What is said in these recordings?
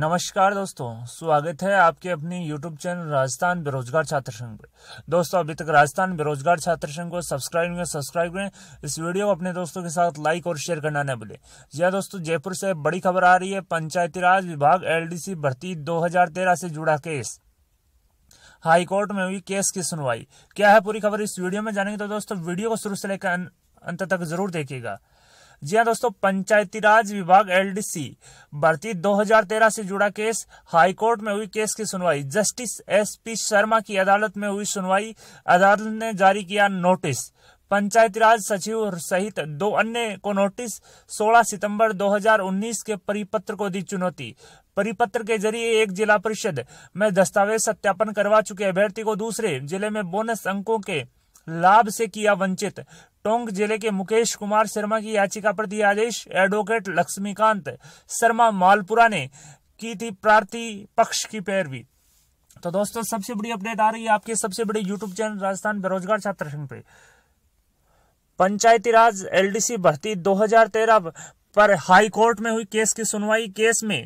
नमस्कार दोस्तों स्वागत है आपके अपने YouTube चैनल राजस्थान बेरोजगार छात्र संघ पर दोस्तों अभी तक राजस्थान बेरोजगार छात्र संघ को सब्सक्राइब करें सब्सक्राइब करें इस वीडियो को अपने दोस्तों के साथ लाइक और शेयर करना न भूलें यह दोस्तों जयपुर से बड़ी खबर आ रही है पंचायती राज विभाग एलडीसी भर्ती 2013 से जुड़ा केस हाईकोर्ट में हुई केस की सुनवाई क्या है पूरी खबर इस वीडियो में जानेंगे तो दोस्तों वीडियो को शुरू से लेकर अंत तक जरूर देखिएगा जी हाँ दोस्तों पंचायती राज विभाग एलडीसी भर्ती 2013 से जुड़ा केस हाई कोर्ट में हुई केस की सुनवाई जस्टिस एसपी शर्मा की अदालत में हुई सुनवाई अदालत ने जारी किया नोटिस पंचायती राज सचिव सहित दो अन्य को नोटिस 16 सितंबर 2019 के परिपत्र को दी चुनौती परिपत्र के जरिए एक जिला परिषद में दस्तावेज सत्यापन करवा चुके अभ्यर्थी को दूसरे जिले में बोनस अंकों के लाभ से किया वंचित टोंक जिले के मुकेश कुमार शर्मा की याचिका पर दिया आदेश एडवोकेट लक्ष्मीकांत शर्मा मालपुरा ने की थी प्रार्थी पक्ष की पैरवी तो दोस्तों सबसे बड़ी अपडेट आ रही है आपके सबसे बड़े यूट्यूब चैनल राजस्थान बेरोजगार छात्र संघ पे पंचायती राज एलडीसी भर्ती 2013 पर हाई कोर्ट में हुई केस की सुनवाई केस में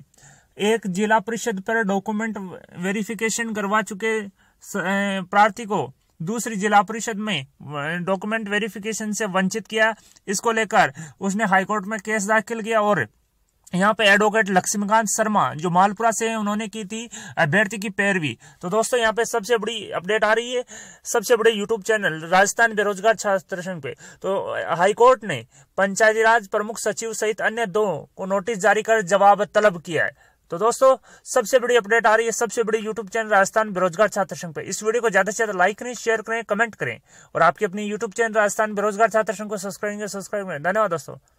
एक जिला परिषद पर डॉक्यूमेंट वेरिफिकेशन करवा चुके प्रार्थी को दूसरी जिला परिषद में डॉक्यूमेंट वेरिफिकेशन से वंचित किया इसको लेकर उसने हाईकोर्ट में केस दाखिल किया और यहाँ पे एडवोकेट लक्ष्मीकांत शर्मा जो मालपुरा से हैं उन्होंने की थी अभ्यर्थी की पैरवी तो दोस्तों यहाँ पे सबसे बड़ी अपडेट आ रही है सबसे बड़े यूट्यूब चैनल राजस्थान बेरोजगार छात्र संघ पे तो हाईकोर्ट ने पंचायती राज प्रमुख सचिव सहित अन्य दो को नोटिस जारी कर जवाब तलब किया है तो दोस्तों सबसे बड़ी अपडेट आ रही है सबसे बड़ी यूट्यूब चैनल राजस्थान बेरोजगार छात्र संघ पे इस वीडियो को ज्यादा से ज्यादा लाइक करें शेयर करें कमेंट करें और आपके अपनी यूट्यूब चैनल राजस्थान बेरोजगार छात्र संघ को सब्सक्राइब करें सब्सक्राइब करें धन्यवाद दोस्तों